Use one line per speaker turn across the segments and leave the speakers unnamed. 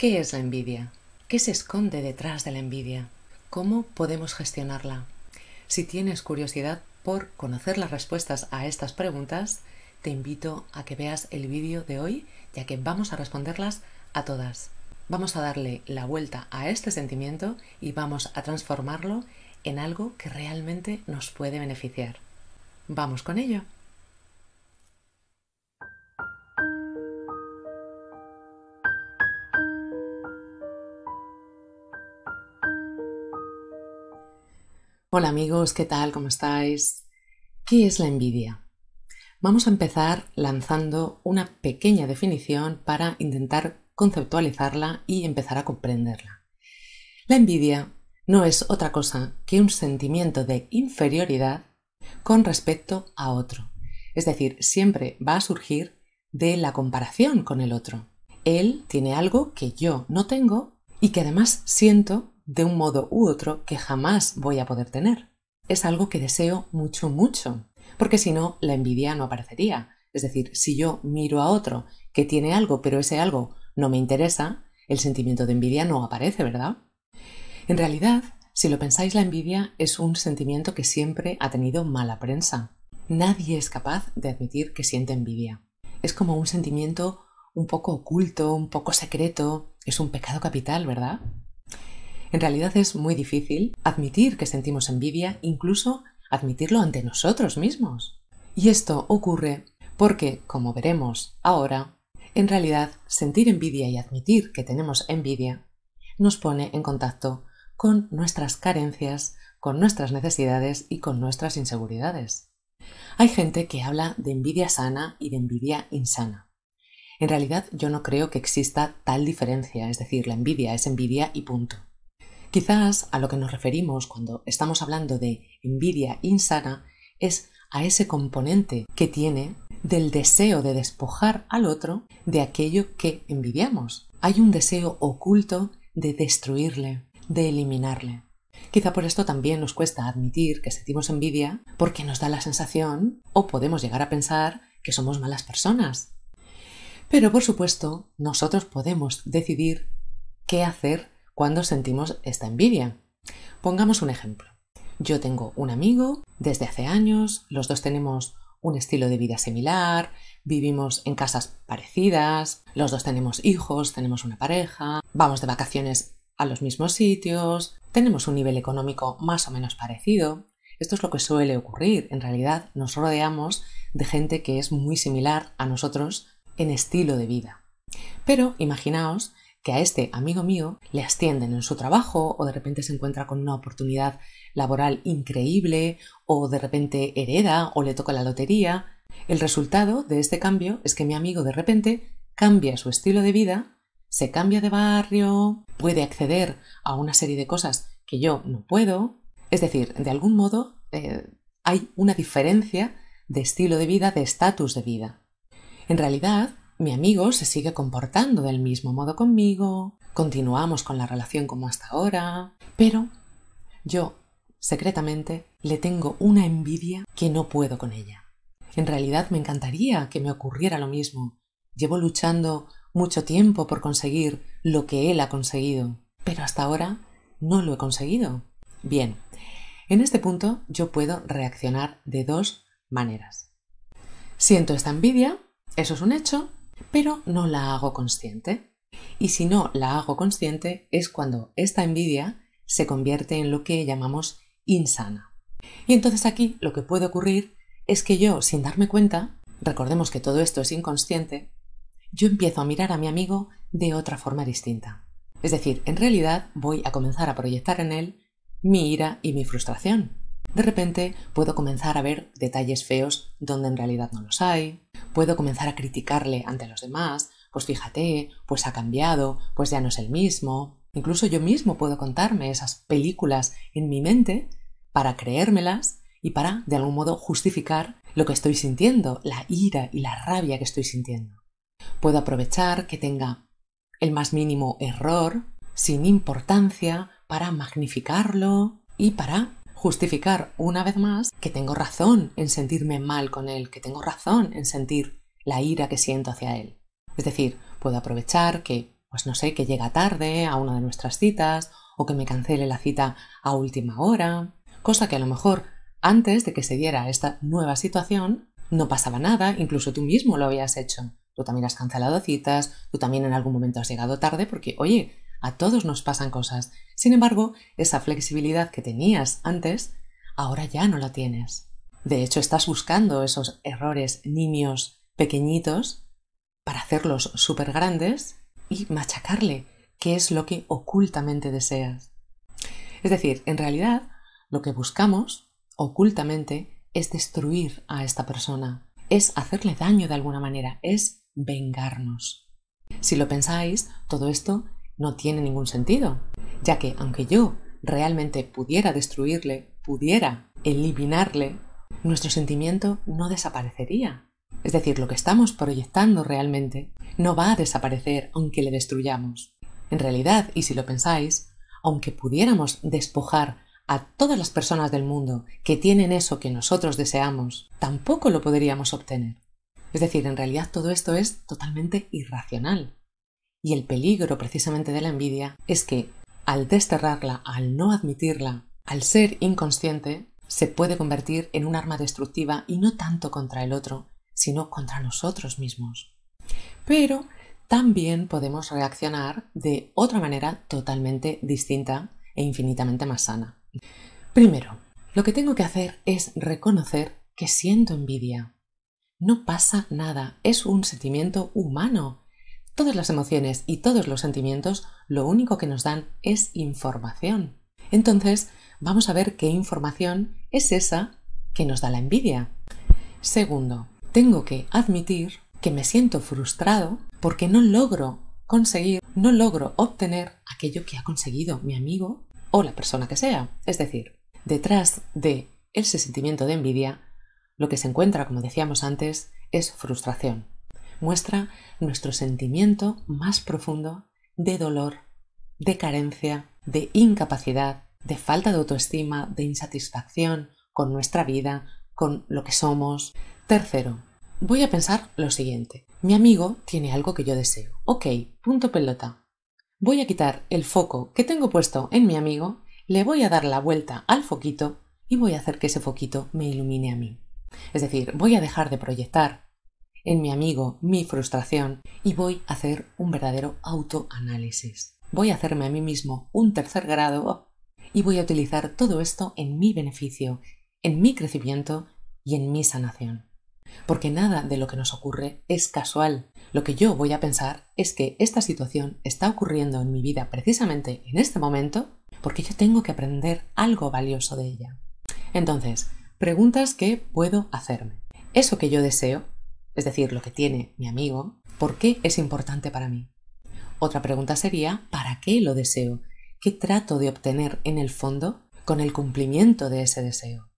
¿Qué es la envidia? ¿Qué se esconde detrás de la envidia? ¿Cómo podemos gestionarla? Si tienes curiosidad por conocer las respuestas a estas preguntas, te invito a que veas el vídeo de hoy, ya que vamos a responderlas a todas. Vamos a darle la vuelta a este sentimiento y vamos a transformarlo en algo que realmente nos puede beneficiar. Vamos con ello. Hola amigos, ¿qué tal? ¿Cómo estáis? ¿Qué es la envidia? Vamos a empezar lanzando una pequeña definición para intentar conceptualizarla y empezar a comprenderla. La envidia no es otra cosa que un sentimiento de inferioridad con respecto a otro. Es decir, siempre va a surgir de la comparación con el otro. Él tiene algo que yo no tengo y que además siento de un modo u otro que jamás voy a poder tener. Es algo que deseo mucho, mucho, porque si no, la envidia no aparecería. Es decir, si yo miro a otro que tiene algo, pero ese algo no me interesa, el sentimiento de envidia no aparece, ¿verdad? En realidad, si lo pensáis, la envidia es un sentimiento que siempre ha tenido mala prensa. Nadie es capaz de admitir que siente envidia. Es como un sentimiento un poco oculto, un poco secreto. Es un pecado capital, ¿verdad? En realidad es muy difícil admitir que sentimos envidia, incluso admitirlo ante nosotros mismos. Y esto ocurre porque, como veremos ahora, en realidad sentir envidia y admitir que tenemos envidia nos pone en contacto con nuestras carencias, con nuestras necesidades y con nuestras inseguridades. Hay gente que habla de envidia sana y de envidia insana. En realidad yo no creo que exista tal diferencia, es decir, la envidia es envidia y punto. Quizás a lo que nos referimos cuando estamos hablando de envidia insana es a ese componente que tiene del deseo de despojar al otro de aquello que envidiamos. Hay un deseo oculto de destruirle, de eliminarle. Quizá por esto también nos cuesta admitir que sentimos envidia porque nos da la sensación o podemos llegar a pensar que somos malas personas. Pero por supuesto, nosotros podemos decidir qué hacer cuando sentimos esta envidia. Pongamos un ejemplo. Yo tengo un amigo desde hace años, los dos tenemos un estilo de vida similar, vivimos en casas parecidas, los dos tenemos hijos, tenemos una pareja, vamos de vacaciones a los mismos sitios, tenemos un nivel económico más o menos parecido. Esto es lo que suele ocurrir. En realidad nos rodeamos de gente que es muy similar a nosotros en estilo de vida. Pero imaginaos que a este amigo mío le ascienden en su trabajo o de repente se encuentra con una oportunidad laboral increíble o de repente hereda o le toca la lotería. El resultado de este cambio es que mi amigo de repente cambia su estilo de vida, se cambia de barrio, puede acceder a una serie de cosas que yo no puedo. Es decir, de algún modo eh, hay una diferencia de estilo de vida, de estatus de vida. En realidad, mi amigo se sigue comportando del mismo modo conmigo, continuamos con la relación como hasta ahora, pero yo, secretamente, le tengo una envidia que no puedo con ella. En realidad me encantaría que me ocurriera lo mismo. Llevo luchando mucho tiempo por conseguir lo que él ha conseguido, pero hasta ahora no lo he conseguido. Bien, en este punto yo puedo reaccionar de dos maneras. Siento esta envidia, eso es un hecho, pero no la hago consciente. Y si no la hago consciente es cuando esta envidia se convierte en lo que llamamos insana. Y entonces aquí lo que puede ocurrir es que yo, sin darme cuenta, recordemos que todo esto es inconsciente, yo empiezo a mirar a mi amigo de otra forma distinta. Es decir, en realidad voy a comenzar a proyectar en él mi ira y mi frustración. De repente puedo comenzar a ver detalles feos donde en realidad no los hay, puedo comenzar a criticarle ante los demás, pues fíjate, pues ha cambiado, pues ya no es el mismo. Incluso yo mismo puedo contarme esas películas en mi mente para creérmelas y para, de algún modo, justificar lo que estoy sintiendo, la ira y la rabia que estoy sintiendo. Puedo aprovechar que tenga el más mínimo error, sin importancia, para magnificarlo y para justificar una vez más que tengo razón en sentirme mal con él, que tengo razón en sentir la ira que siento hacia él. Es decir, puedo aprovechar que, pues no sé, que llega tarde a una de nuestras citas o que me cancele la cita a última hora, cosa que a lo mejor antes de que se diera esta nueva situación no pasaba nada, incluso tú mismo lo habías hecho. Tú también has cancelado citas, tú también en algún momento has llegado tarde porque, oye, a todos nos pasan cosas. Sin embargo, esa flexibilidad que tenías antes, ahora ya no la tienes. De hecho, estás buscando esos errores nimios pequeñitos para hacerlos súper grandes y machacarle, que es lo que ocultamente deseas. Es decir, en realidad, lo que buscamos ocultamente es destruir a esta persona, es hacerle daño de alguna manera, es vengarnos. Si lo pensáis, todo esto no tiene ningún sentido, ya que aunque yo realmente pudiera destruirle, pudiera eliminarle, nuestro sentimiento no desaparecería. Es decir, lo que estamos proyectando realmente no va a desaparecer aunque le destruyamos. En realidad, y si lo pensáis, aunque pudiéramos despojar a todas las personas del mundo que tienen eso que nosotros deseamos, tampoco lo podríamos obtener. Es decir, en realidad todo esto es totalmente irracional. Y el peligro precisamente de la envidia es que al desterrarla, al no admitirla, al ser inconsciente, se puede convertir en un arma destructiva y no tanto contra el otro, sino contra nosotros mismos. Pero también podemos reaccionar de otra manera totalmente distinta e infinitamente más sana. Primero, lo que tengo que hacer es reconocer que siento envidia. No pasa nada, es un sentimiento humano Todas las emociones y todos los sentimientos lo único que nos dan es información. Entonces, vamos a ver qué información es esa que nos da la envidia. Segundo, tengo que admitir que me siento frustrado porque no logro conseguir, no logro obtener aquello que ha conseguido mi amigo o la persona que sea. Es decir, detrás de ese sentimiento de envidia, lo que se encuentra, como decíamos antes, es frustración muestra nuestro sentimiento más profundo de dolor, de carencia, de incapacidad, de falta de autoestima, de insatisfacción con nuestra vida, con lo que somos. Tercero, voy a pensar lo siguiente. Mi amigo tiene algo que yo deseo. Ok, punto pelota. Voy a quitar el foco que tengo puesto en mi amigo, le voy a dar la vuelta al foquito y voy a hacer que ese foquito me ilumine a mí. Es decir, voy a dejar de proyectar en mi amigo, mi frustración y voy a hacer un verdadero autoanálisis. Voy a hacerme a mí mismo un tercer grado y voy a utilizar todo esto en mi beneficio, en mi crecimiento y en mi sanación. Porque nada de lo que nos ocurre es casual. Lo que yo voy a pensar es que esta situación está ocurriendo en mi vida precisamente en este momento porque yo tengo que aprender algo valioso de ella. Entonces, preguntas que puedo hacerme. ¿Eso que yo deseo es decir, lo que tiene mi amigo, ¿por qué es importante para mí? Otra pregunta sería, ¿para qué lo deseo? ¿Qué trato de obtener en el fondo con el cumplimiento de ese deseo?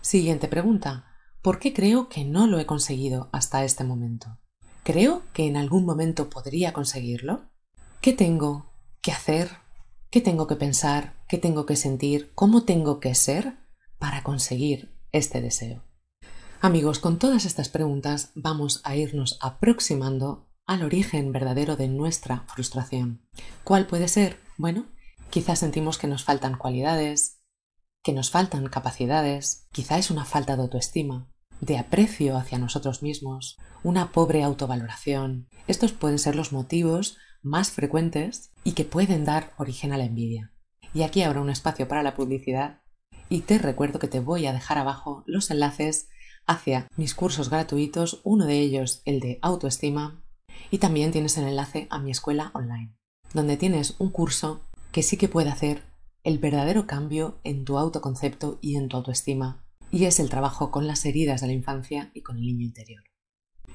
Siguiente pregunta, ¿por qué creo que no lo he conseguido hasta este momento? ¿Creo que en algún momento podría conseguirlo? ¿Qué tengo que hacer? ¿Qué tengo que pensar? ¿Qué tengo que sentir? ¿Cómo tengo que ser para conseguir este deseo? Amigos, con todas estas preguntas vamos a irnos aproximando al origen verdadero de nuestra frustración. ¿Cuál puede ser? Bueno, quizás sentimos que nos faltan cualidades, que nos faltan capacidades, quizá es una falta de autoestima, de aprecio hacia nosotros mismos, una pobre autovaloración. Estos pueden ser los motivos más frecuentes y que pueden dar origen a la envidia. Y aquí habrá un espacio para la publicidad y te recuerdo que te voy a dejar abajo los enlaces hacia mis cursos gratuitos, uno de ellos el de autoestima, y también tienes el enlace a mi escuela online, donde tienes un curso que sí que puede hacer el verdadero cambio en tu autoconcepto y en tu autoestima, y es el trabajo con las heridas de la infancia y con el niño interior.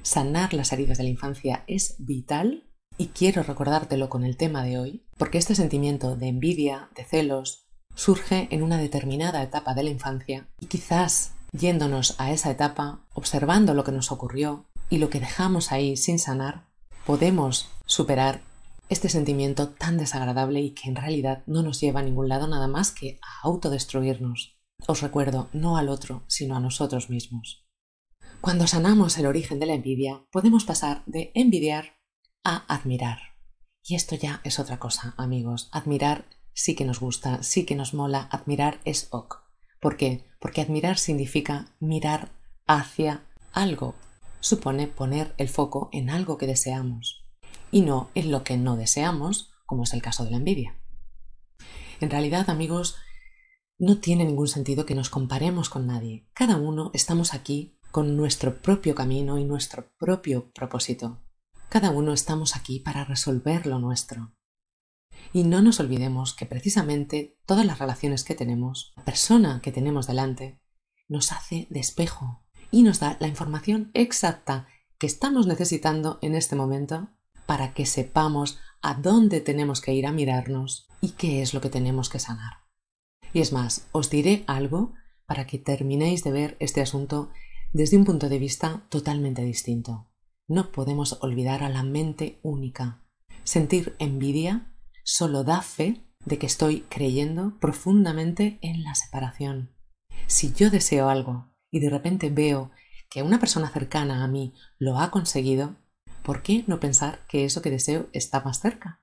Sanar las heridas de la infancia es vital y quiero recordártelo con el tema de hoy, porque este sentimiento de envidia, de celos, surge en una determinada etapa de la infancia y quizás Yéndonos a esa etapa, observando lo que nos ocurrió y lo que dejamos ahí sin sanar, podemos superar este sentimiento tan desagradable y que en realidad no nos lleva a ningún lado nada más que a autodestruirnos. Os recuerdo, no al otro, sino a nosotros mismos. Cuando sanamos el origen de la envidia, podemos pasar de envidiar a admirar. Y esto ya es otra cosa, amigos. Admirar sí que nos gusta, sí que nos mola, admirar es ok. porque porque admirar significa mirar hacia algo, supone poner el foco en algo que deseamos y no en lo que no deseamos, como es el caso de la envidia. En realidad, amigos, no tiene ningún sentido que nos comparemos con nadie. Cada uno estamos aquí con nuestro propio camino y nuestro propio propósito. Cada uno estamos aquí para resolver lo nuestro. Y no nos olvidemos que precisamente todas las relaciones que tenemos, la persona que tenemos delante, nos hace de y nos da la información exacta que estamos necesitando en este momento para que sepamos a dónde tenemos que ir a mirarnos y qué es lo que tenemos que sanar. Y es más, os diré algo para que terminéis de ver este asunto desde un punto de vista totalmente distinto. No podemos olvidar a la mente única. Sentir envidia solo da fe de que estoy creyendo profundamente en la separación. Si yo deseo algo y de repente veo que una persona cercana a mí lo ha conseguido, ¿por qué no pensar que eso que deseo está más cerca?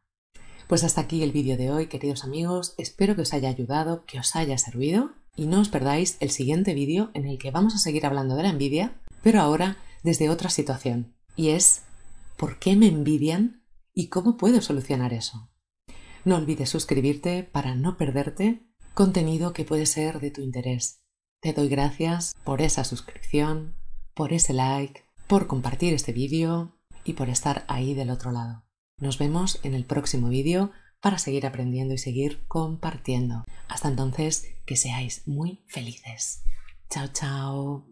Pues hasta aquí el vídeo de hoy, queridos amigos. Espero que os haya ayudado, que os haya servido y no os perdáis el siguiente vídeo en el que vamos a seguir hablando de la envidia, pero ahora desde otra situación. Y es, ¿por qué me envidian y cómo puedo solucionar eso? No olvides suscribirte para no perderte contenido que puede ser de tu interés. Te doy gracias por esa suscripción, por ese like, por compartir este vídeo y por estar ahí del otro lado. Nos vemos en el próximo vídeo para seguir aprendiendo y seguir compartiendo. Hasta entonces, que seáis muy felices. Chao, chao.